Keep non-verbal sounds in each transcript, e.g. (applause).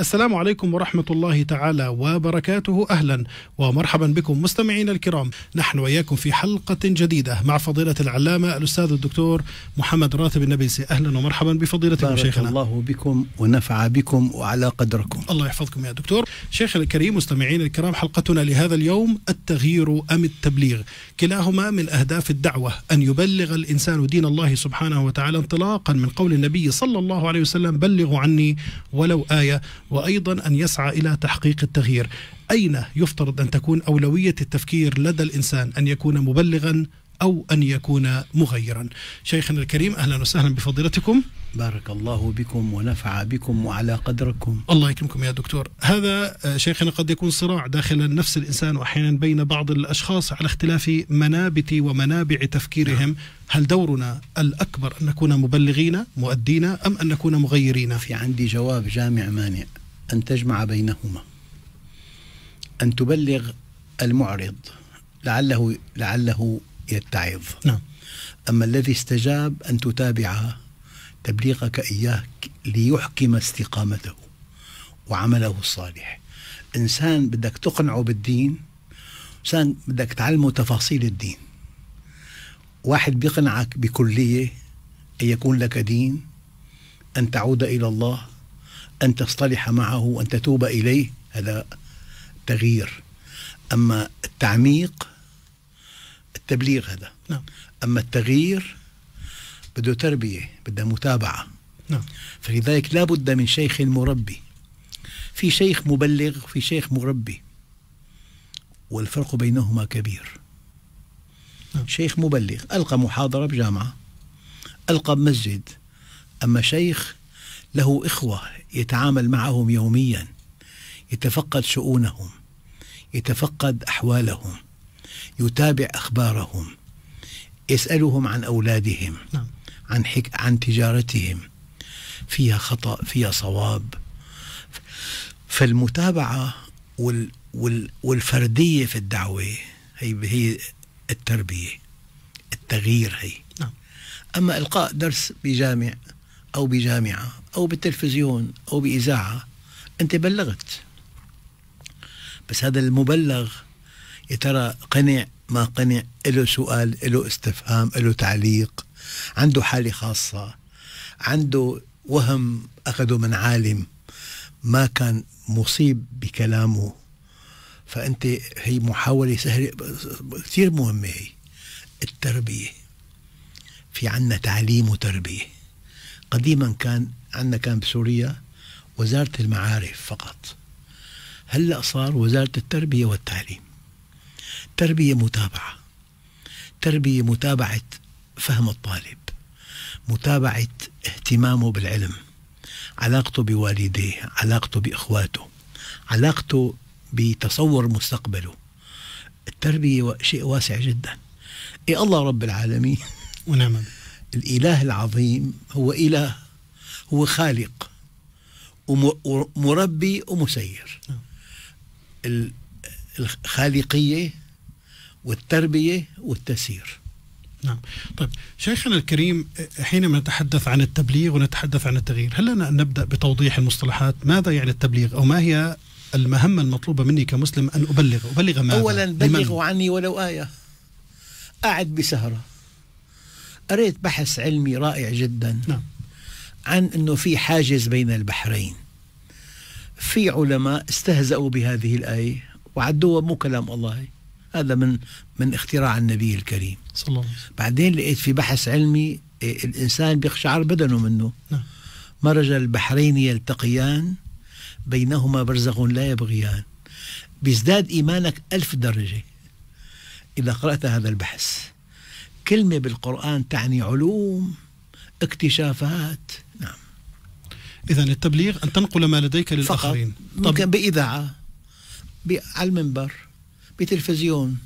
السلام عليكم ورحمة الله تعالى وبركاته أهلا ومرحبا بكم مستمعينا الكرام نحن وإياكم في حلقة جديدة مع فضيلة العلامة الأستاذ الدكتور محمد راتب النبيسي أهلا ومرحبا بفضيلتكم شيخنا الله بكم ونفع بكم وعلى قدركم الله يحفظكم يا دكتور شيخنا الكريم مستمعينا الكرام حلقتنا لهذا اليوم التغيير أم التبليغ كلاهما من أهداف الدعوة أن يبلغ الإنسان دين الله سبحانه وتعالى انطلاقا من قول النبي صلى الله عليه وسلم بلغوا عني ولو آية وايضا ان يسعى الى تحقيق التغيير اين يفترض ان تكون اولويه التفكير لدى الانسان ان يكون مبلغا أو أن يكون مغيرا شيخنا الكريم أهلا وسهلا بفضيلتكم بارك الله بكم ونفع بكم وعلى قدركم الله يكرمكم يا دكتور هذا آه، شيخنا قد يكون صراع داخل نفس الإنسان وأحيانا بين بعض الأشخاص على اختلاف منابت ومنابع تفكيرهم نعم. هل دورنا الأكبر أن نكون مبلغين مؤدين أم أن نكون مغيرين في عندي جواب جامع مانع أن تجمع بينهما أن تبلغ المعرض لعله لعله يتعظ نعم أما الذي استجاب أن تتابع تبليغك إياه ليحكم استقامته وعمله الصالح إنسان بدك تقنعه بالدين إنسان بدك تعلمه تفاصيل الدين واحد بيقنعك بكلية أن يكون لك دين أن تعود إلى الله أن تصطلح معه وأن تتوب إليه هذا تغيير أما التعميق التبليغ هذا نعم. أما التغيير بده تربية بده متابعة نعم. فلذلك لا بد من شيخ مربي في شيخ مبلغ في شيخ مربي والفرق بينهما كبير نعم. شيخ مبلغ ألقى محاضرة بجامعة ألقى بمسجد أما شيخ له إخوة يتعامل معهم يوميا يتفقد شؤونهم يتفقد أحوالهم يتابع أخبارهم يسألهم عن أولادهم نعم. عن حك... عن تجارتهم فيها خطأ فيها صواب فالمتابعة وال... وال... والفردية في الدعوة هي هي التربية التغيير هي نعم. أما إلقاء درس بجامع أو بجامعة أو بالتلفزيون أو بإذاعة أنت بلغت بس هذا المبلغ يا ترى قنع ما قنع له سؤال له استفهام له تعليق عنده حالة خاصة عنده وهم أخذه من عالم ما كان مصيب بكلامه فأنت هي محاولة سهلة كثير مهمة هي التربية في عنا تعليم وتربية قديما كان عندنا كان بسوريا وزارة المعارف فقط هلأ صار وزارة التربية والتعليم تربية متابعة تربية متابعة فهم الطالب متابعة اهتمامه بالعلم علاقته بوالديه علاقته بإخواته علاقته بتصور مستقبله التربية شيء واسع جدا إيه الله رب العالمين ونعم الإله العظيم هو إله هو خالق ومربي ومسير الخالقية والتربية والتسير نعم طيب شيخنا الكريم حينما نتحدث عن التبليغ ونتحدث عن التغيير هل لنا أن نبدأ بتوضيح المصطلحات ماذا يعني التبليغ أو ما هي المهمة المطلوبة مني كمسلم أن أبلغ أبلغ ماذا أولا بلغوا عني ولو آية قاعد بسهرة قريت بحث علمي رائع جدا نعم. عن أنه في حاجز بين البحرين في علماء استهزأوا بهذه الآية وعدوها مو كلام الله هذا من من اختراع النبي الكريم صلى الله عليه وسلم بعدين لقيت في بحث علمي إيه، الإنسان بيقشعر بدنه منه نعم. مرج البحرين يلتقيان بينهما برزخ لا يبغيان بيزداد إيمانك ألف درجة إذا قرأت هذا البحث كلمة بالقرآن تعني علوم اكتشافات نعم إذا التبليغ أن تنقل ما لديك للآخرين فقط ممكن بإذاعة على المنبر بتلفزيون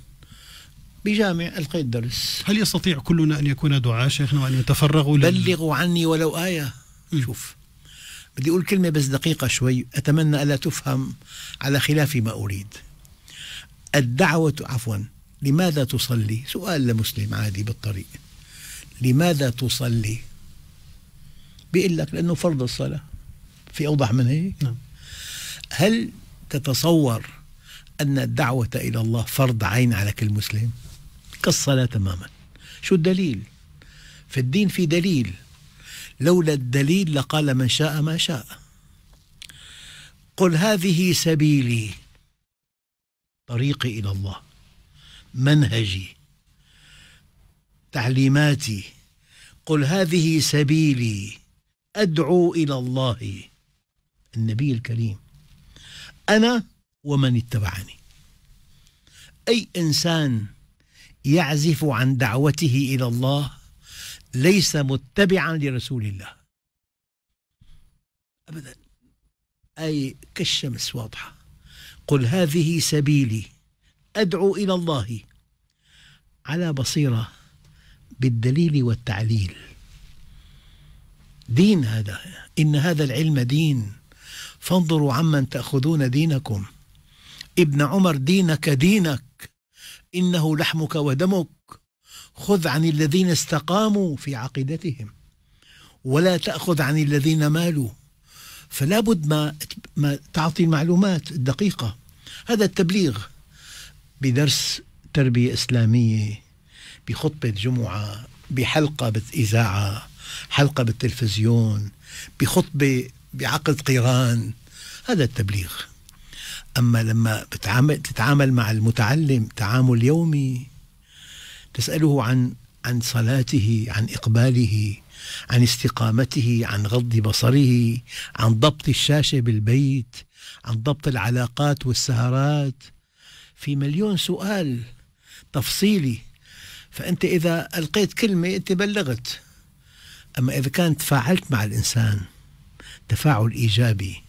بجامع القيد درس هل يستطيع كلنا أن يكون دعاء شيخنا وأن يتفرغوا لل... بلغوا عني ولو آية م. شوف بدي أقول كلمة بس دقيقة شوي أتمنى ألا تفهم على خلاف ما أريد الدعوة عفوا لماذا تصلي سؤال لمسلم عادي بالطريق لماذا تصلي بيقول لك لأنه فرض الصلاة في أوضح من هيك نعم. هل تتصور أن الدعوة إلى الله فرض عين على كل مسلم كالصلاة تماما شو الدليل في الدين في دليل لولا الدليل لقال من شاء ما شاء قل هذه سبيلي طريقي إلى الله منهجي تعليماتي قل هذه سبيلي أدعو إلى الله النبي الكريم أنا ومن اتبعني أي إنسان يعزف عن دعوته إلى الله ليس متبعا لرسول الله أبدا أي كالشمس واضحة قل هذه سبيلي أدعو إلى الله على بصيرة بالدليل والتعليل دين هذا إن هذا العلم دين فانظروا عمن تأخذون دينكم ابن عمر دينك دينك إنه لحمك ودمك خذ عن الذين استقاموا في عقيدتهم ولا تأخذ عن الذين مالوا فلا بد ما, تعطي المعلومات الدقيقة هذا التبليغ بدرس تربية إسلامية بخطبة جمعة بحلقة بالإذاعة حلقة بالتلفزيون بخطبة بعقد قيران هذا التبليغ أما لما بتعامل تتعامل مع المتعلم تعامل يومي تسأله عن عن صلاته عن إقباله عن استقامته عن غض بصره عن ضبط الشاشة بالبيت عن ضبط العلاقات والسهرات في مليون سؤال تفصيلي فأنت إذا ألقيت كلمة أنت بلغت أما إذا كان تفاعلت مع الإنسان تفاعل إيجابي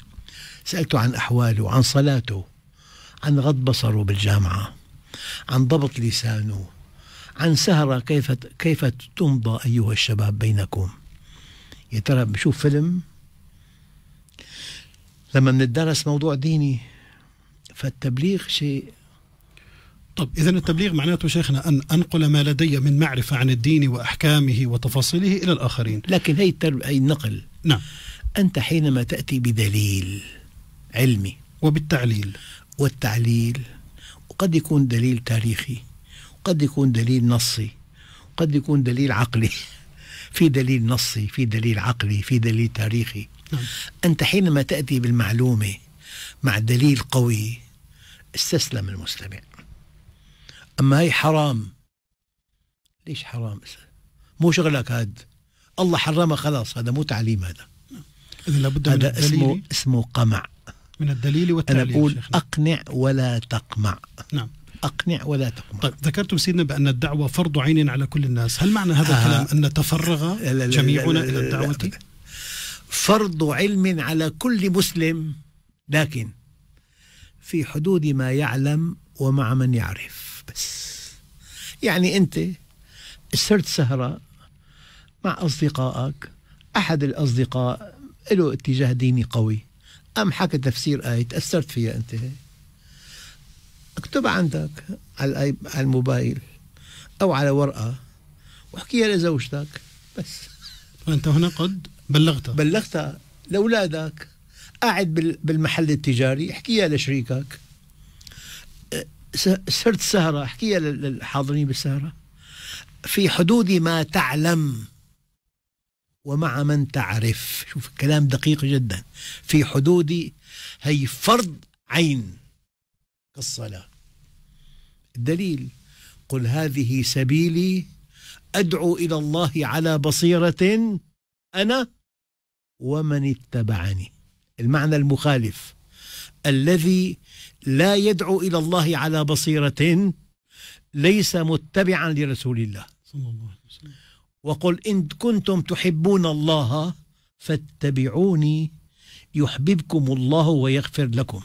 سألته عن أحواله عن صلاته عن غض بصره بالجامعة عن ضبط لسانه عن سهرة كيف كيف تمضى أيها الشباب بينكم يا ترى بشوف فيلم لما بنتدرس موضوع ديني فالتبليغ شيء طب إذا التبليغ معناته شيخنا أن أنقل ما لدي من معرفة عن الدين وأحكامه وتفاصيله إلى الآخرين لكن هي, هي النقل نعم أنت حينما تأتي بدليل علمي وبالتعليل والتعليل وقد يكون دليل تاريخي وقد يكون دليل نصي وقد يكون دليل عقلي (laughs) في دليل نصي في دليل عقلي في دليل تاريخي نعم. أنت حينما تأتي بالمعلومة مع دليل قوي استسلم المستمع أما هي حرام ليش حرام مو شغلك هذا الله حرمها خلاص هذا مو تعليم هذا إذا لابد هذا من اسمه اسمه قمع من الدليل والتعليم أنا بقول أقنع ولا تقمع نعم أقنع ولا تقمع طيب ذكرتم سيدنا بأن الدعوة فرض عين على كل الناس هل معنى هذا آه. الكلام أن نتفرغ جميعنا إلى الدعوة فرض علم على كل مسلم لكن في حدود ما يعلم ومع من يعرف بس يعني أنت صرت سهرة مع أصدقائك أحد الأصدقاء له اتجاه ديني قوي أم حكى تفسير آية تأثرت فيها أنت اكتب عندك على الموبايل أو على ورقة واحكيها لزوجتك بس وأنت هنا قد بلغتها بلغتها لأولادك قاعد بالمحل التجاري احكيها لشريكك سرت سهرة احكيها للحاضرين بالسهرة في حدود ما تعلم ومع من تعرف شوف الكلام دقيق جدا في حدود هي فرض عين كالصلاة الدليل قل هذه سبيلي أدعو إلى الله على بصيرة أنا ومن اتبعني المعنى المخالف الذي لا يدعو إلى الله على بصيرة ليس متبعا لرسول الله صلى الله عليه وسلم وقل إن كنتم تحبون الله فاتبعوني يحببكم الله ويغفر لكم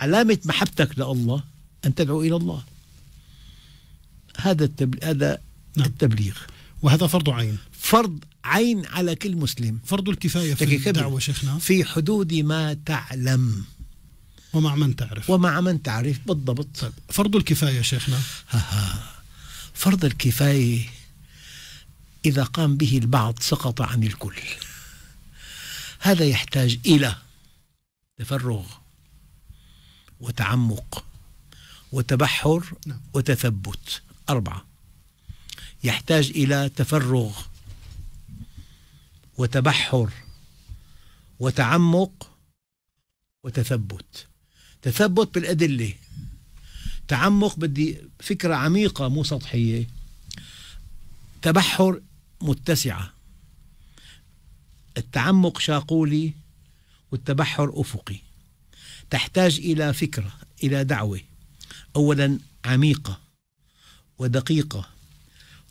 علامة محبتك لله أن تدعو إلى الله هذا التبليغ هذا نعم. التبليغ وهذا فرض عين فرض عين على كل مسلم فرض الكفاية في الدعوة شيخنا في حدود ما تعلم ومع من تعرف ومع من تعرف بالضبط طيب. فرض الكفاية شيخنا ها ها. فرض الكفاية إذا قام به البعض سقط عن الكل هذا يحتاج إلى تفرغ وتعمق وتبحر نعم. وتثبت أربعة يحتاج إلى تفرغ وتبحر وتعمق وتثبت تثبت بالأدلة تعمق بدي فكرة عميقة مو سطحية تبحر متسعة التعمق شاقولي والتبحر أفقي تحتاج إلى فكرة إلى دعوة أولا عميقة ودقيقة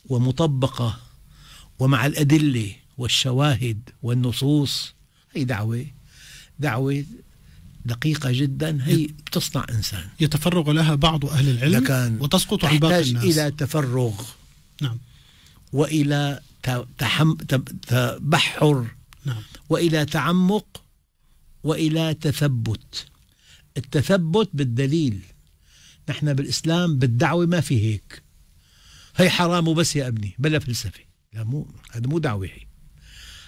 ومطبقة ومع الأدلة والشواهد والنصوص هي دعوة دعوة دقيقة جدا هي بتصنع إنسان يتفرغ لها بعض أهل العلم لكن وتسقط عن باقي الناس إلى تفرغ نعم وإلى تحم... تبحر نعم. وإلى تعمق وإلى تثبت التثبت بالدليل نحن بالإسلام بالدعوة ما في هيك هي حرام وبس يا ابني بلا فلسفة لا مو هذا مو دعوة هي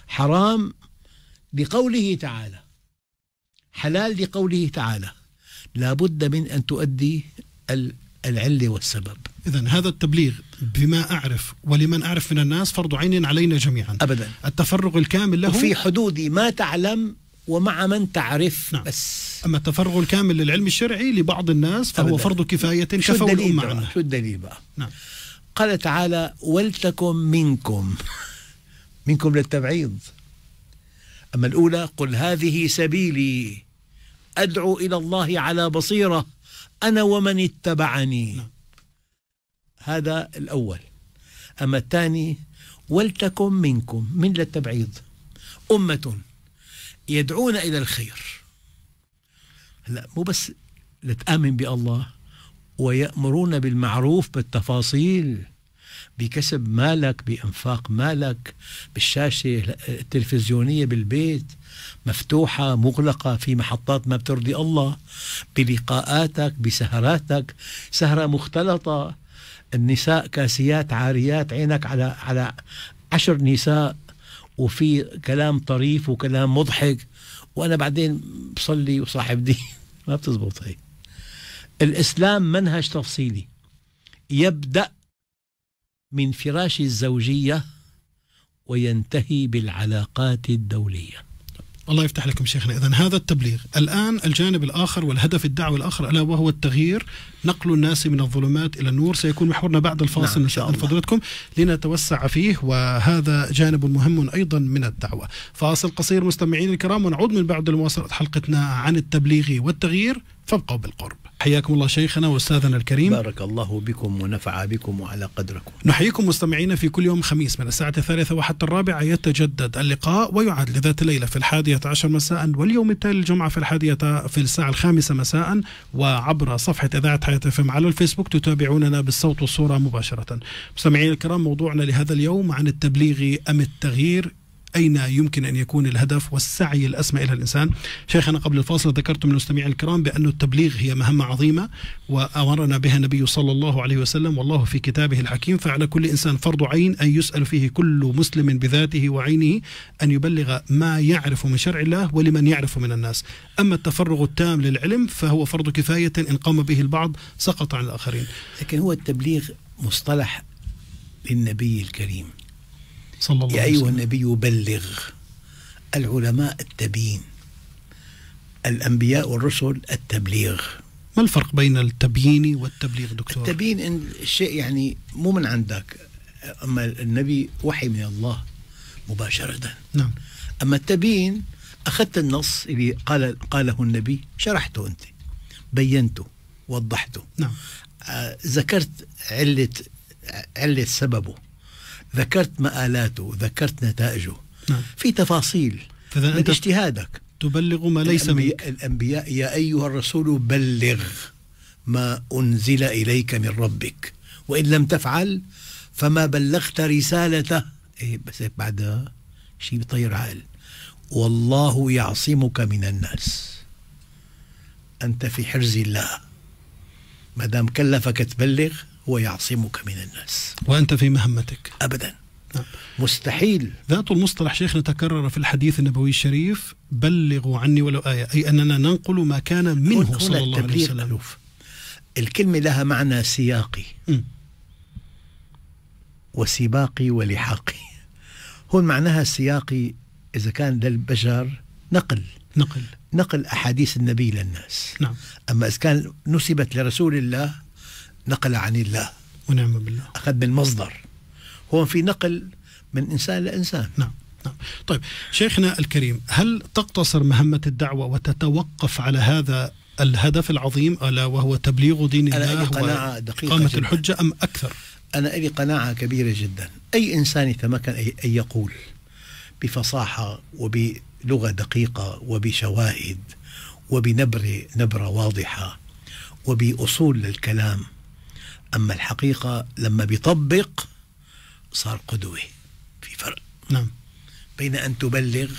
حرام لقوله تعالى حلال لقوله تعالى لابد من أن تؤدي العلة والسبب إذا هذا التبليغ بما أعرف ولمن أعرف من الناس فرض عين علينا جميعا أبدا التفرغ الكامل له في حدود ما تعلم ومع من تعرف نعم. بس أما التفرغ الكامل للعلم الشرعي لبعض الناس فهو أبداً. فرض كفاية كفوا الأمة شو الدليل بقى نعم. قال تعالى ولتكن منكم (laughs) منكم للتبعيض أما الأولى قل هذه سبيلي أدعو إلى الله على بصيرة أنا ومن اتبعني هذا الأول أما الثاني ولتكن منكم من للتبعيض أمة يدعون إلى الخير هلا مو بس لتآمن بالله ويأمرون بالمعروف بالتفاصيل بكسب مالك بإنفاق مالك بالشاشة التلفزيونية بالبيت مفتوحة مغلقة في محطات ما بترضي الله بلقاءاتك بسهراتك سهرة مختلطة النساء كاسيات عاريات عينك على على عشر نساء وفي كلام طريف وكلام مضحك وانا بعدين بصلي وصاحب دين (laughs) ما بتزبط هي الاسلام منهج تفصيلي يبدا من فراش الزوجيه وينتهي بالعلاقات الدوليه الله يفتح لكم شيخنا إذا هذا التبليغ الآن الجانب الآخر والهدف الدعوة الآخر ألا وهو التغيير نقل الناس من الظلمات إلى النور سيكون محورنا بعد الفاصل نعم إن شاء الله فضلتكم لنتوسع فيه وهذا جانب مهم أيضا من الدعوة فاصل قصير مستمعين الكرام ونعود من بعد المواصلة حلقتنا عن التبليغ والتغيير فابقوا بالقرب حياكم الله شيخنا واستاذنا الكريم بارك الله بكم ونفع بكم وعلى قدركم نحييكم مستمعينا في كل يوم خميس من الساعة الثالثة وحتى الرابعة يتجدد اللقاء ويعاد لذات الليلة في الحادية عشر مساء واليوم التالي الجمعة في الحادية في الساعة الخامسة مساء وعبر صفحة إذاعة حياة فم على الفيسبوك تتابعوننا بالصوت والصورة مباشرة مستمعينا الكرام موضوعنا لهذا اليوم عن التبليغ أم التغيير أين يمكن أن يكون الهدف والسعي الأسمى إلى الإنسان شيخنا قبل الفاصل ذكرت من المستمعين الكرام بأن التبليغ هي مهمة عظيمة وأمرنا بها النبي صلى الله عليه وسلم والله في كتابه الحكيم فعلى كل إنسان فرض عين أن يسأل فيه كل مسلم بذاته وعينه أن يبلغ ما يعرف من شرع الله ولمن يعرف من الناس أما التفرغ التام للعلم فهو فرض كفاية إن قام به البعض سقط عن الآخرين لكن هو التبليغ مصطلح للنبي الكريم صلى الله يا أيها النبي بلغ العلماء التبيين الأنبياء والرسل التبليغ ما الفرق بين التبيين والتبليغ دكتور؟ التبيين إن شيء يعني مو من عندك أما النبي وحي من الله مباشرة نعم أما التبيين أخذت النص اللي قال قاله النبي شرحته أنت بينته وضحته نعم آه، ذكرت علة علة سببه ذكرت مآلاته ذكرت نتائجه نعم. في تفاصيل من أنت اجتهادك تبلغ ما ليس الأنبياء منك الأنبياء يا أيها الرسول بلغ ما أنزل إليك من ربك وإن لم تفعل فما بلغت رسالته إيه بس بعدها شيء بطير عقل والله يعصمك من الناس أنت في حرز الله ما دام كلفك تبلغ ويعصمك من الناس وأنت في مهمتك أبدا نعم. مستحيل ذات المصطلح شيخنا تكرر في الحديث النبوي الشريف بلغوا عني ولو آية أي أننا ننقل ما كان منه صلى الله عليه وسلم ألوف. الكلمة لها معنى سياقي م. وسباقي ولحاقي هون معناها السياقي إذا كان للبشر نقل نقل نقل أحاديث النبي للناس نعم. أما إذا كان نسبت لرسول الله نقل عن الله ونعم بالله أخذ من مصدر هو في نقل من إنسان لإنسان نعم نعم. طيب شيخنا الكريم هل تقتصر مهمة الدعوة وتتوقف على هذا الهدف العظيم ألا وهو تبليغ دين أنا الله قناعة دقيقة قامة الحجة أم أكثر أنا لي قناعة كبيرة جدا أي إنسان يتمكن أن يقول بفصاحة وبلغة دقيقة وبشواهد وبنبرة نبرة واضحة وبأصول للكلام أما الحقيقة لما بيطبق صار قدوة في فرق نعم بين أن تبلغ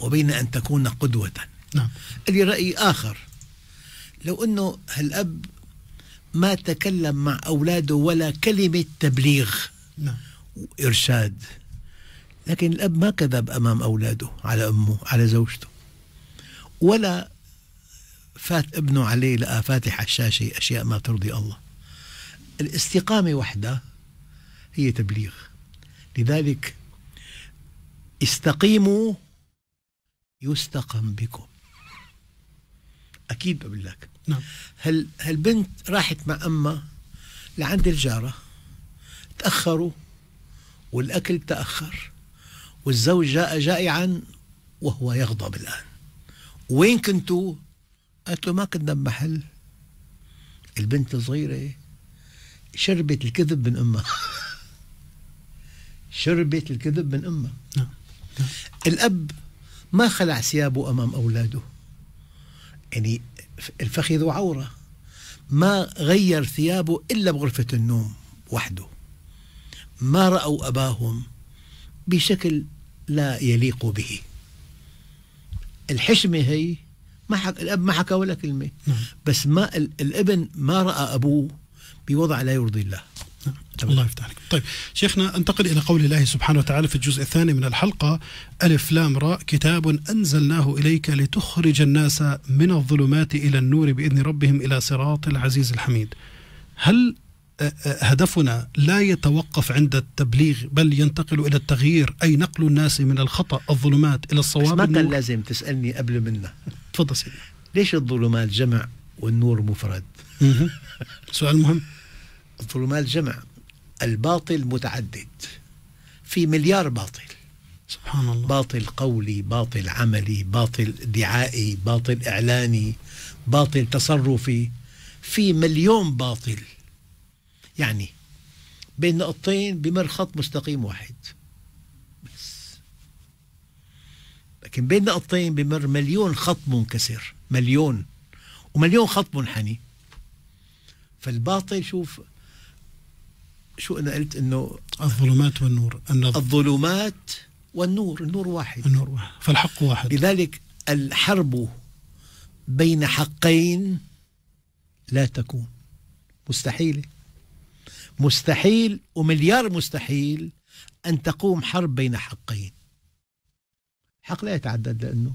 وبين أن تكون قدوة نعم لي رأي آخر لو أنه هالأب ما تكلم مع أولاده ولا كلمة تبليغ نعم وإرشاد لكن الأب ما كذب أمام أولاده على أمه على زوجته ولا فات ابنه عليه لقى فاتح الشاشة أشياء ما ترضي الله الاستقامة وحدها هي تبليغ لذلك استقيموا يستقم بكم أكيد بقول لك نعم هل هالبنت راحت مع أمها لعند الجارة تأخروا والأكل تأخر والزوج جاء جائعا وهو يغضب الآن وين كنتوا؟ قالت له ما كنا بمحل البنت الصغيرة شربت الكذب من امها (laughs) شربت الكذب من امها نعم،, نعم. الاب ما خلع ثيابه امام اولاده يعني الفخذ عوره ما غير ثيابه الا بغرفه النوم وحده ما راوا اباهم بشكل لا يليق به الحشمه هي ما حك... الاب ما حكى ولا كلمه نعم. بس ما الابن ما راى ابوه بوضع لا يرضي الله الله يفتح عليك طيب شيخنا انتقل إلى قول الله سبحانه وتعالى في الجزء الثاني من الحلقة ألف لام راء كتاب أنزلناه إليك لتخرج الناس من الظلمات إلى النور بإذن ربهم إلى صراط العزيز الحميد هل آه، آه، هدفنا لا يتوقف عند التبليغ بل ينتقل إلى التغيير أي نقل الناس من الخطأ الظلمات إلى الصواب ما كان لازم تسألني قبل منه تفضل سيدي ليش الظلمات جمع والنور مفرد سؤال مهم ظلمات الجمع الباطل متعدد في مليار باطل سبحان الله باطل قولي باطل عملي باطل دعائي باطل إعلاني باطل تصرفي في مليون باطل يعني بين نقطتين بمر خط مستقيم واحد بس لكن بين نقطتين بمر مليون خط منكسر مليون ومليون خط منحني فالباطل شوف شو انا قلت انه الظلمات والنور النظر. الظلمات والنور النور واحد النور واحد فالحق واحد لذلك الحرب بين حقين لا تكون مستحيله مستحيل ومليار مستحيل ان تقوم حرب بين حقين حق لا يتعدد لانه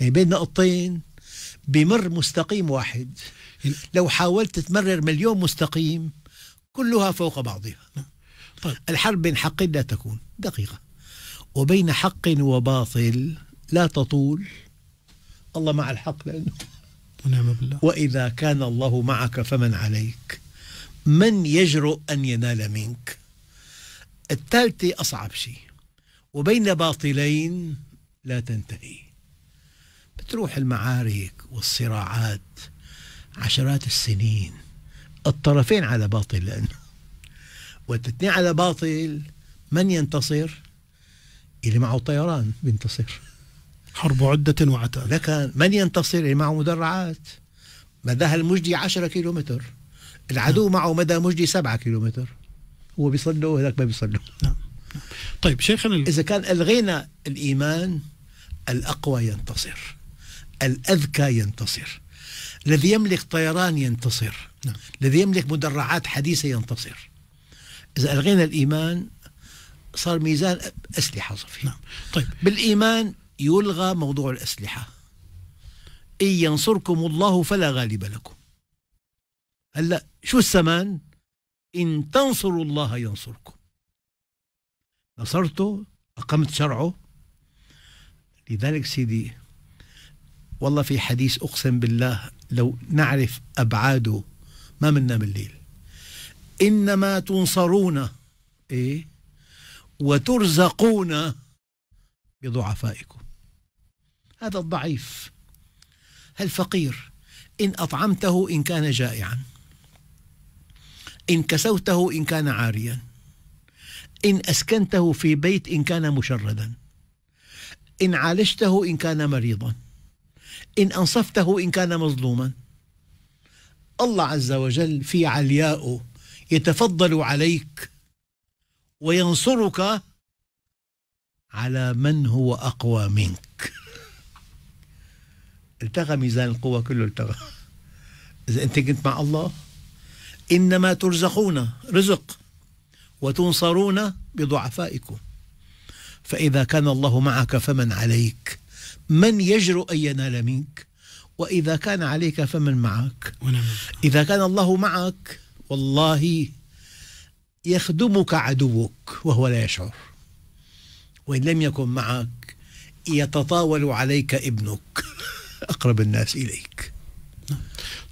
يعني بين نقطتين بمر مستقيم واحد لو حاولت تمرر مليون مستقيم كلها فوق بعضها طيب. الحرب بين حقين لا تكون دقيقة وبين حق وباطل لا تطول الله مع الحق لأنه ونعم بالله وإذا كان الله معك فمن عليك من يجرؤ أن ينال منك الثالثة أصعب شيء وبين باطلين لا تنتهي بتروح المعارك والصراعات عشرات السنين الطرفين على باطل لأنه والاثنين على باطل من ينتصر اللي معه طيران بينتصر حرب عدة وعتاد لكن من ينتصر اللي معه مدرعات مداها المجدي 10 كيلومتر العدو نعم. معه مدى مجدي 7 كيلومتر هو بيصلوا وهذاك ما بيصلوا نعم, نعم. طيب شيخنا اذا كان الغينا الايمان الاقوى ينتصر الاذكى ينتصر الذي يملك طيران ينتصر نعم. الذي يملك مدرعات حديثة ينتصر إذا ألغينا الإيمان صار ميزان أسلحة صفي نعم. طيب. بالإيمان يلغى موضوع الأسلحة إن ينصركم الله فلا غالب لكم هلا شو الثمن؟ إن تنصروا الله ينصركم نصرته أقمت شرعه لذلك سيدي والله في حديث أقسم بالله لو نعرف أبعاده ما منا الليل إنما تنصرون إيه وترزقون بضعفائكم هذا الضعيف الفقير إن أطعمته إن كان جائعا إن كسوته إن كان عاريا إن أسكنته في بيت إن كان مشردا إن عالجته إن كان مريضا إن أنصفته إن كان مظلوما الله عز وجل في عليائه يتفضل عليك وينصرك على من هو أقوى منك التغى ميزان القوة كله التغى إذا أنت كنت مع الله إنما ترزقون رزق وتنصرون بضعفائكم فإذا كان الله معك فمن عليك من يجرؤ أن ينال منك وإذا كان عليك فمن معك ونعم. إذا كان الله معك والله يخدمك عدوك وهو لا يشعر وإن لم يكن معك يتطاول عليك ابنك (laughs) أقرب الناس إليك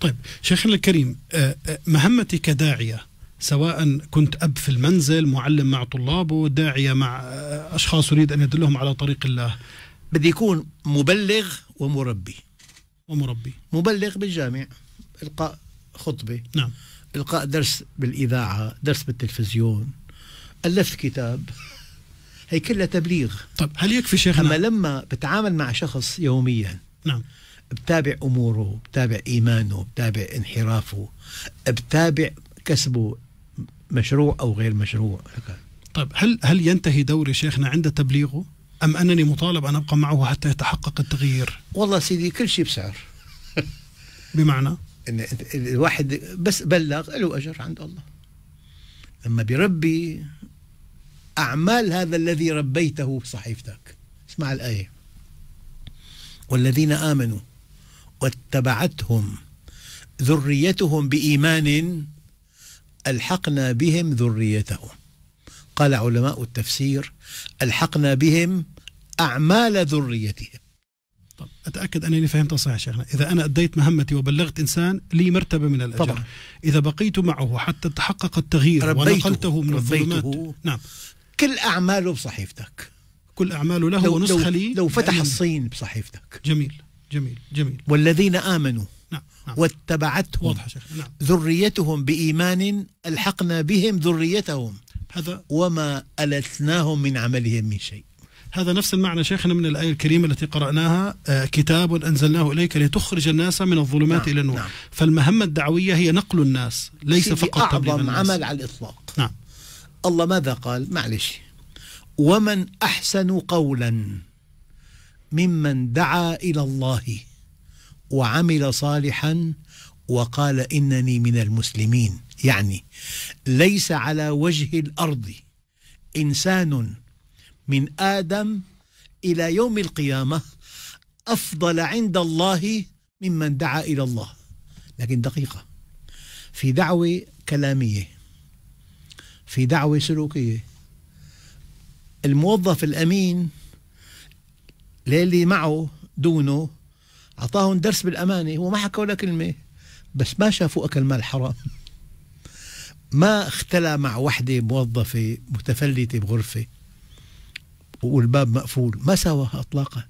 طيب شيخنا الكريم آه، آه، مهمتي كداعية سواء كنت أب في المنزل معلم مع طلابه داعية مع آه، أشخاص يريد أن يدلهم على طريق الله بدي يكون مبلغ ومربي ومربي مبلغ بالجامع إلقاء خطبة نعم إلقاء درس بالإذاعة درس بالتلفزيون ألفت كتاب (laughs) هي كلها تبليغ طب هل يكفي شيخنا أما لما بتعامل مع شخص يوميا نعم بتابع أموره بتابع إيمانه بتابع انحرافه بتابع كسبه مشروع أو غير مشروع طيب هل هل ينتهي دور شيخنا عند تبليغه؟ أم أنني مطالب أن أبقى معه حتى يتحقق التغيير والله سيدي كل شيء بسعر (laughs) بمعنى إن الواحد بس بلغ له أجر عند الله لما بيربي أعمال هذا الذي ربيته بصحيفتك اسمع الآية والذين آمنوا واتبعتهم ذريتهم بإيمان ألحقنا بهم ذريتهم قال علماء التفسير ألحقنا بهم أعمال ذريتهم طب أتأكد أنني فهمت صحيح شيخنا إذا أنا أديت مهمتي وبلغت إنسان لي مرتبة من الأجر طبعا. إذا بقيت معه حتى تحقق التغيير ونقلته من الظلمات نعم كل أعماله بصحيفتك كل أعماله له لو ونسخة لي لو فتح لأمن. الصين بصحيفتك جميل جميل جميل والذين آمنوا نعم. نعم. واتبعتهم واضح نعم. ذريتهم بإيمان ألحقنا بهم ذريتهم هذا وما ألتناهم من عملهم من شيء هذا نفس المعنى شيخنا من الآية الكريمة التي قرأناها آه، كتاب أنزلناه إليك لتخرج الناس من الظلمات نعم إلى النور نعم فالمهمة الدعوية هي نقل الناس ليس فقط أعظم الناس. عمل على الإطلاق نعم الله ماذا قال معلش ومن أحسن قولا ممن دعا إلى الله وعمل صالحا وقال إنني من المسلمين يعني ليس على وجه الأرض إنسان من آدم إلى يوم القيامة أفضل عند الله ممن دعا إلى الله لكن دقيقة في دعوة كلامية في دعوة سلوكية الموظف الأمين للي معه دونه أعطاهم درس بالأمانة هو ما حكى ولا كلمة بس ما شافوا أكل مال حرام ما اختلى مع وحده موظفه متفلته بغرفه والباب مقفول ما سواها اطلاقا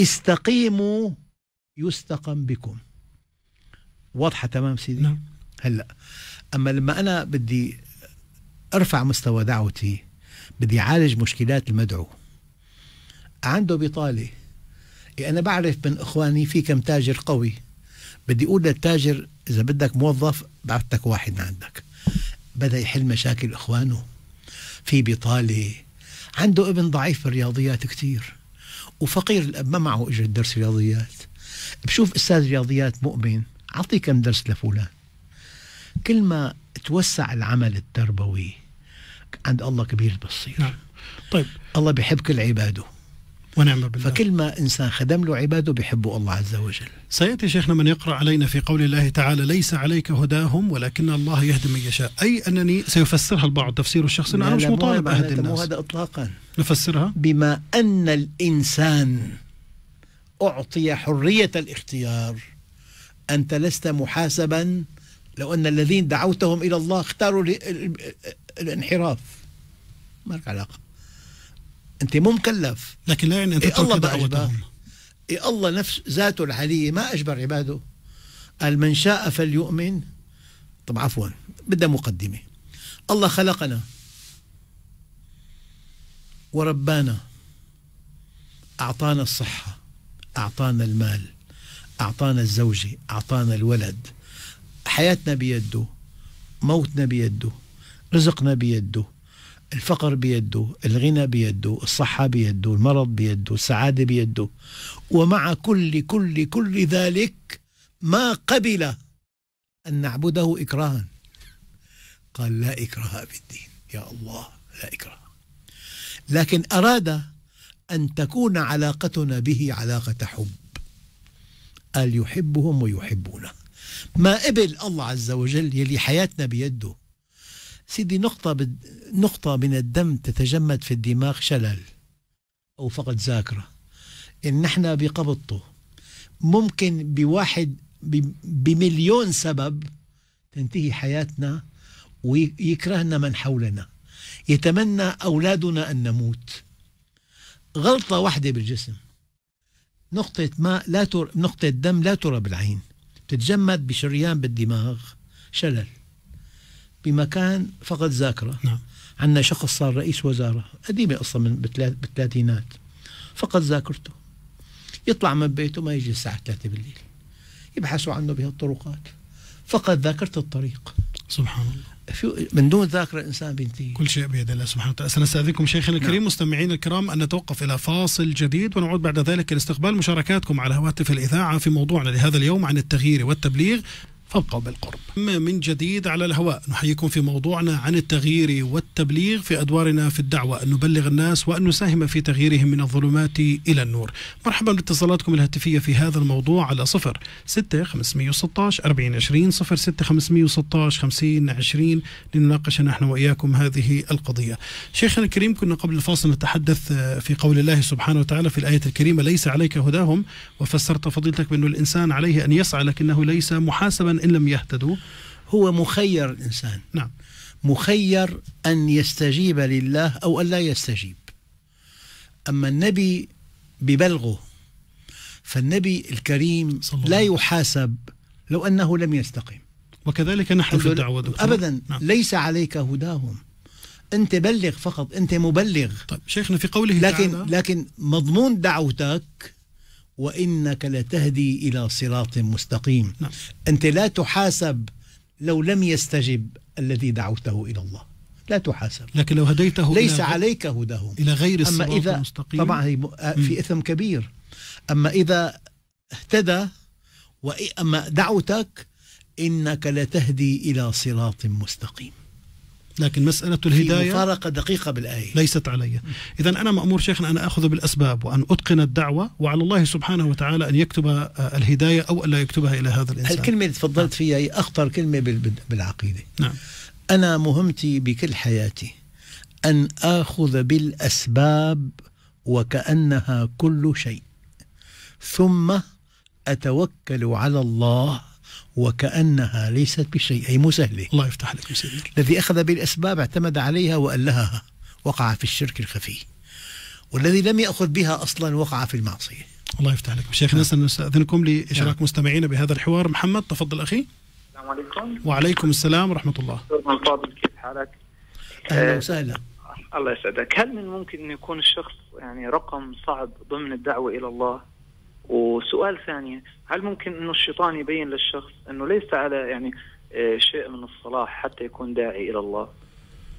استقيموا يستقم بكم واضحه تمام سيدي نعم. هلا اما لما انا بدي ارفع مستوى دعوتي بدي اعالج مشكلات المدعو عنده بطاله إيه، انا بعرف من اخواني في كم تاجر قوي بدي اقول للتاجر اذا بدك موظف بعتك واحد من عندك بدأ يحل مشاكل إخوانه في بطالة عنده ابن ضعيف بالرياضيات كثير وفقير الأب ما معه أجرة درس رياضيات بشوف أستاذ رياضيات مؤمن أعطيه كم درس لفلان كل ما توسع العمل التربوي عند الله كبير بصير نعم. طيب الله بيحب كل عباده ونعم بالله فكل ما إنسان خدم له عباده بيحبوا الله عز وجل سيأتي شيخنا من يقرأ علينا في قول الله تعالى ليس عليك هداهم ولكن الله يهدي من يشاء أي أنني سيفسرها البعض تفسير الشخص أنا مش مطالب أهدي الناس هذا إطلاقا نفسرها بما أن الإنسان أعطي حرية الاختيار أنت لست محاسبا لو أن الذين دعوتهم إلى الله اختاروا الانحراف ما لك علاقة انت مو مكلف لكن لا يعني ان إيه الله إيه الله نفس ذاته العلية ما أجبر عباده قال من شاء فليؤمن طب عفوا بدها مقدمة الله خلقنا وربانا أعطانا الصحة أعطانا المال أعطانا الزوجة أعطانا الولد حياتنا بيده موتنا بيده رزقنا بيده الفقر بيده الغنى بيده الصحة بيده المرض بيده السعادة بيده ومع كل كل كل ذلك ما قبل أن نعبده إكراها قال لا إكراه في الدين يا الله لا إكراه لكن أراد أن تكون علاقتنا به علاقة حب قال يحبهم ويحبونه ما قبل الله عز وجل يلي حياتنا بيده سيدي نقطة بد... نقطة من الدم تتجمد في الدماغ شلل أو فقد ذاكرة إن نحن بقبضته ممكن بواحد ب... بمليون سبب تنتهي حياتنا ويكرهنا من حولنا يتمنى أولادنا أن نموت غلطة واحدة بالجسم نقطة ماء لا تر... نقطة دم لا ترى بالعين تتجمد بشريان بالدماغ شلل بمكان فقد ذاكره نعم. عندنا شخص صار رئيس وزاره قديمه اصلا من بالثلاثينات فقد ذاكرته يطلع من بيته ما يجي الساعه 3 بالليل يبحثوا عنه بهالطرقات فقد ذاكره الطريق سبحان الله من دون ذاكره الانسان بينتهي كل شيء بيد الله سبحانه وتعالى سنستاذنكم شيخنا نعم. الكريم نعم. مستمعينا الكرام ان نتوقف الى فاصل جديد ونعود بعد ذلك لاستقبال مشاركاتكم على هواتف الاذاعه في موضوعنا لهذا اليوم عن التغيير والتبليغ فابقوا بالقرب من جديد على الهواء نحييكم في موضوعنا عن التغيير والتبليغ في أدوارنا في الدعوة أن نبلغ الناس وأن نساهم في تغييرهم من الظلمات إلى النور مرحبا باتصالاتكم الهاتفية في هذا الموضوع على صفر ستة خمسمية ستة عشرين لنناقش نحن وإياكم هذه القضية شيخنا الكريم كنا قبل الفاصل نتحدث في قول الله سبحانه وتعالى في الآية الكريمة ليس عليك هداهم وفسرت فضيلتك بأن الإنسان عليه أن يسعى لكنه ليس محاسبا إن لم يهتدوا هو مخير الإنسان نعم مخير أن يستجيب لله أو أن لا يستجيب أما النبي ببلغه فالنبي الكريم لا يحاسب لو أنه لم يستقم وكذلك نحن في الدعوة دكتور. أبدا نعم. ليس عليك هداهم أنت بلغ فقط أنت مبلغ طيب شيخنا في قوله لكن تعالى لكن مضمون دعوتك وإنك لتهدي إلى صراط مستقيم نعم. أنت لا تحاسب لو لم يستجب الذي دعوته إلى الله لا تحاسب لكن لو هديته ليس إلى عليك هداهم إلى غير الصراط أما إذا المستقيم طبعا آه، في إثم كبير أما إذا اهتدى وأما دعوتك إنك لتهدي إلى صراط مستقيم لكن مسألة الهداية مفارقة دقيقة بالآية ليست علي إذا أنا مأمور شيخنا أن أخذ بالأسباب وأن أتقن الدعوة وعلى الله سبحانه وتعالى أن يكتب آه، الهداية أو أن لا يكتبها إلى هذا الإنسان الكلمة اللي نعم. تفضلت فيها هي أخطر كلمة بالعقيدة نعم أنا مهمتي بكل حياتي أن آخذ بالأسباب وكأنها كل شيء ثم أتوكل على الله وكأنها ليست بشيء أي مو سهلة الله يفتح لك مسير الذي أخذ بالأسباب اعتمد عليها وألهها وقع في الشرك الخفي والذي لم يأخذ بها أصلا وقع في المعصية الله يفتح لك شيخنا نعم. نستأذنكم لإشراك نعم. مستمعينا بهذا الحوار محمد تفضل أخي السلام عليكم وعليكم السلام ورحمة الله من فاضل كيف حالك أهلا آه، وسهلا الله يسعدك هل من ممكن أن يكون الشخص يعني رقم صعب ضمن الدعوة إلى الله وسؤال ثاني هل ممكن انه الشيطان يبين للشخص انه ليس على يعني آه، شيء من الصلاح حتى يكون داعي الى الله؟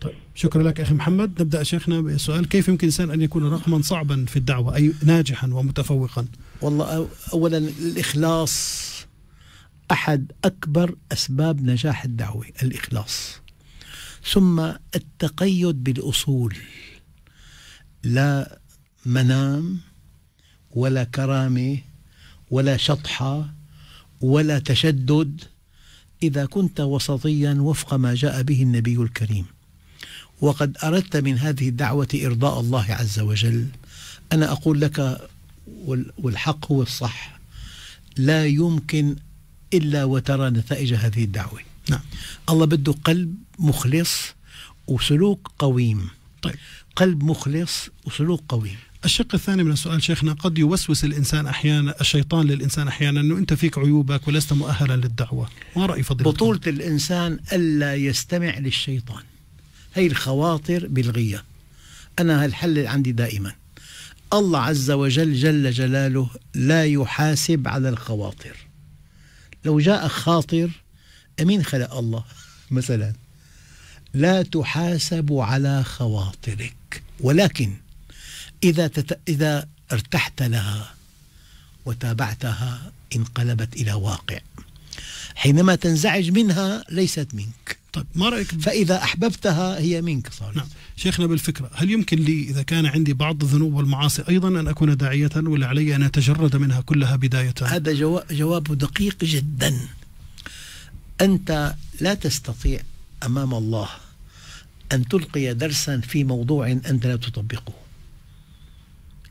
طيب شكرا لك اخي محمد نبدا شيخنا بسؤال كيف يمكن الانسان ان يكون رقما صعبا في الدعوه اي ناجحا ومتفوقا؟ والله اولا الاخلاص احد اكبر اسباب نجاح الدعوه الاخلاص ثم التقيد بالاصول لا منام ولا كرامة ولا شطحة ولا تشدد إذا كنت وسطيا وفق ما جاء به النبي الكريم وقد أردت من هذه الدعوة إرضاء الله عز وجل أنا أقول لك والحق هو الصح لا يمكن إلا وترى نتائج هذه الدعوة نعم. الله بده قلب مخلص وسلوك قويم طيب. قلب مخلص وسلوك قويم الشق الثاني من السؤال شيخنا قد يوسوس الانسان احيانا الشيطان للانسان احيانا انه انت فيك عيوبك ولست مؤهلا للدعوه ما راي فضيلتك بطوله الانسان الا يستمع للشيطان هي الخواطر بالغيه انا هالحل عندي دائما الله عز وجل جل جلاله لا يحاسب على الخواطر لو جاء خاطر امين خلق الله (laughs) مثلا لا تحاسب على خواطرك ولكن إذا, تت... إذا ارتحت لها وتابعتها انقلبت إلى واقع حينما تنزعج منها ليست منك طيب ما رأيك فإذا أحببتها هي منك صار نعم. شيخنا بالفكرة هل يمكن لي إذا كان عندي بعض الذنوب والمعاصي أيضا أن أكون داعية ولا علي أن أتجرد منها كلها بداية هذا جواب دقيق جدا أنت لا تستطيع أمام الله أن تلقي درسا في موضوع أنت لا تطبقه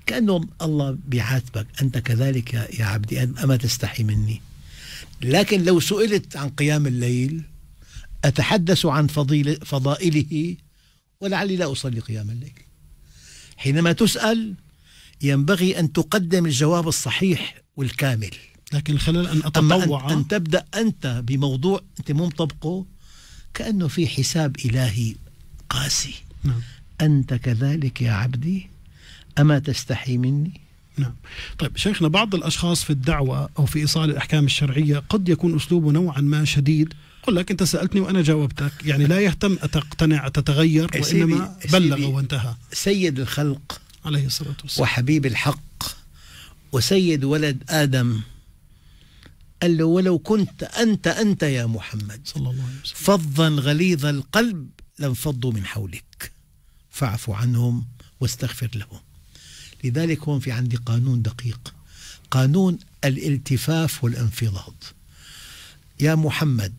كأنه الله بيعاتبك أنت كذلك يا عبدي أما تستحي مني لكن لو سئلت عن قيام الليل أتحدث عن فضيل فضائله ولعلي لا أصلي قيام الليل حينما تسأل ينبغي أن تقدم الجواب الصحيح والكامل لكن خلال أن أتطوع أن, أن تبدأ أنت بموضوع أنت مو مطبقه كأنه في حساب إلهي قاسي نعم. أنت كذلك يا عبدي أما تستحي مني؟ نعم طيب شيخنا بعض الأشخاص في الدعوة أو في إيصال الأحكام الشرعية قد يكون أسلوبه نوعا ما شديد يقول لك انت سالتني وانا جاوبتك يعني لا يهتم اتقتنع اتتغير وانما بلغ وانتهى سيد الخلق عليه الصلاه والسلام وحبيب الحق وسيد ولد ادم قال له ولو كنت انت انت يا محمد صلى الله عليه وسلم فظا غليظ القلب لانفضوا من حولك فاعف عنهم واستغفر لهم لذلك هون في عندي قانون دقيق قانون الالتفاف والانفضاض يا محمد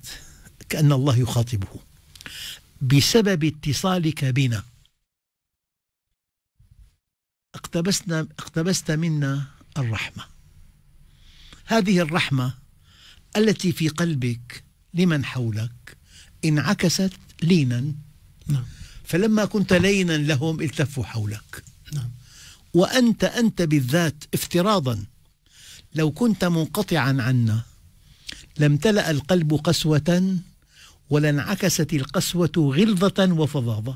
كأن الله يخاطبه بسبب اتصالك بنا اقتبسنا اقتبست منا الرحمة هذه الرحمة التي في قلبك لمن حولك انعكست لينا نعم. فلما كنت لينا لهم التفوا حولك نعم. وأنت أنت بالذات افتراضا لو كنت منقطعا عنا لامتلأ القلب قسوة ولانعكست القسوة غلظة وفظاظة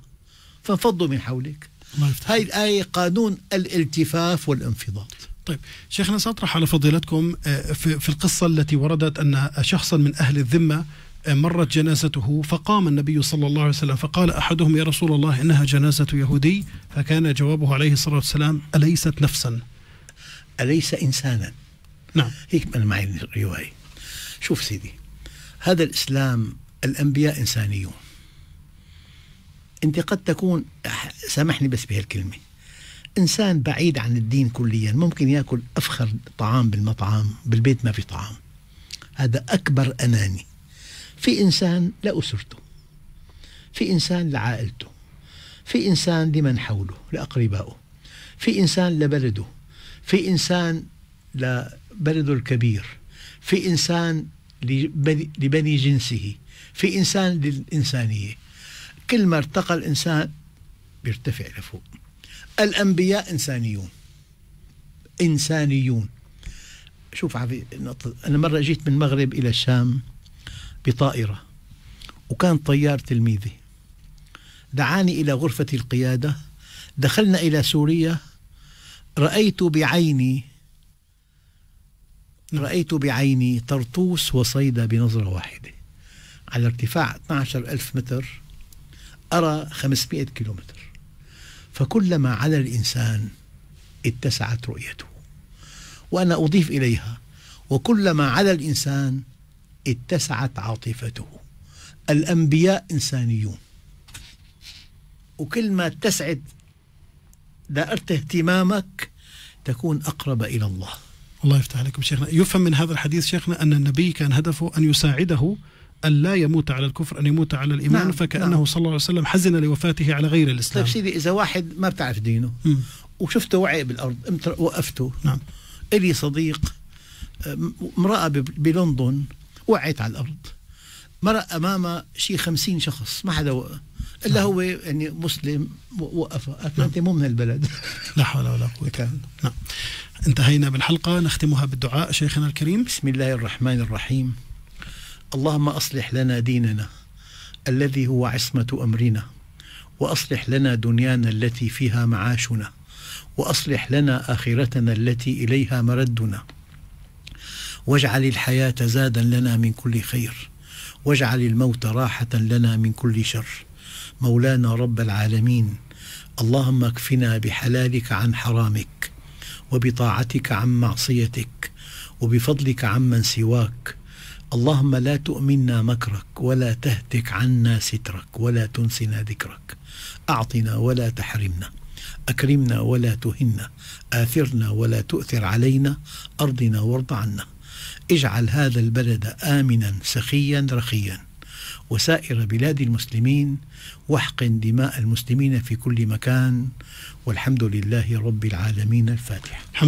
فانفضوا من حولك هاي الآية قانون الالتفاف والانفضاض طيب شيخنا سأطرح على فضيلتكم آه، في القصة التي وردت أن شخصا من أهل الذمة مرت جنازته فقام النبي صلى الله عليه وسلم فقال أحدهم يا رسول الله إنها جنازة يهودي فكان جوابه عليه الصلاة والسلام أليست نفسا أليس إنسانا نعم هيك أنا معي الرواية شوف سيدي هذا الإسلام الأنبياء إنسانيون أنت قد تكون سامحني بس بهالكلمة إنسان بعيد عن الدين كليا ممكن يأكل أفخر طعام بالمطعم بالبيت ما في طعام هذا أكبر أناني في إنسان لأسرته في إنسان لعائلته في إنسان لمن حوله لأقربائه في إنسان لبلده في إنسان لبلده الكبير في إنسان لبني جنسه في إنسان للإنسانية كل ما ارتقى الإنسان بيرتفع لفوق الأنبياء إنسانيون إنسانيون شوف عفي أنا مرة جيت من المغرب إلى الشام بطائرة وكان طيار تلميذي دعاني إلى غرفة القيادة دخلنا إلى سوريا رأيت بعيني رأيت بعيني طرطوس وصيدا بنظرة واحدة على ارتفاع 12 ألف متر أرى 500 كيلومتر فكلما على الإنسان اتسعت رؤيته وأنا أضيف إليها وكلما على الإنسان اتسعت عاطفته الأنبياء إنسانيون وكل ما اتسعت دائرة اهتمامك تكون أقرب إلى الله الله يفتح عليكم شيخنا يفهم من هذا الحديث شيخنا أن النبي كان هدفه أن يساعده أن لا يموت على الكفر أن يموت على الإيمان نعم فكأنه نعم صلى الله عليه وسلم حزن لوفاته على غير الإسلام طيب سيدي إذا واحد ما بتعرف دينه م. وشفته وعي بالأرض وقفته نعم إلي صديق آه، امرأة بلندن وقعت على الأرض مرق أمامها شي خمسين شخص ما حدا وقف إلا نعم. هو يعني مسلم وقف قالت نعم. أنت مو من البلد لا حول ولا قوة نعم انتهينا بالحلقة نختمها بالدعاء شيخنا الكريم بسم الله الرحمن الرحيم اللهم أصلح لنا ديننا الذي هو عصمة أمرنا وأصلح لنا دنيانا التي فيها معاشنا وأصلح لنا آخرتنا التي إليها مردنا واجعل الحياة زادا لنا من كل خير واجعل الموت راحة لنا من كل شر مولانا رب العالمين اللهم اكفنا بحلالك عن حرامك وبطاعتك عن معصيتك وبفضلك عمن سواك اللهم لا تؤمنا مكرك ولا تهتك عنا سترك ولا تنسنا ذكرك اعطنا ولا تحرمنا اكرمنا ولا تهنا اثرنا ولا تؤثر علينا ارضنا وارض عنا اجعل هذا البلد آمنا سخيا رخيا وسائر بلاد المسلمين واحقن دماء المسلمين في كل مكان والحمد لله رب العالمين الفاتح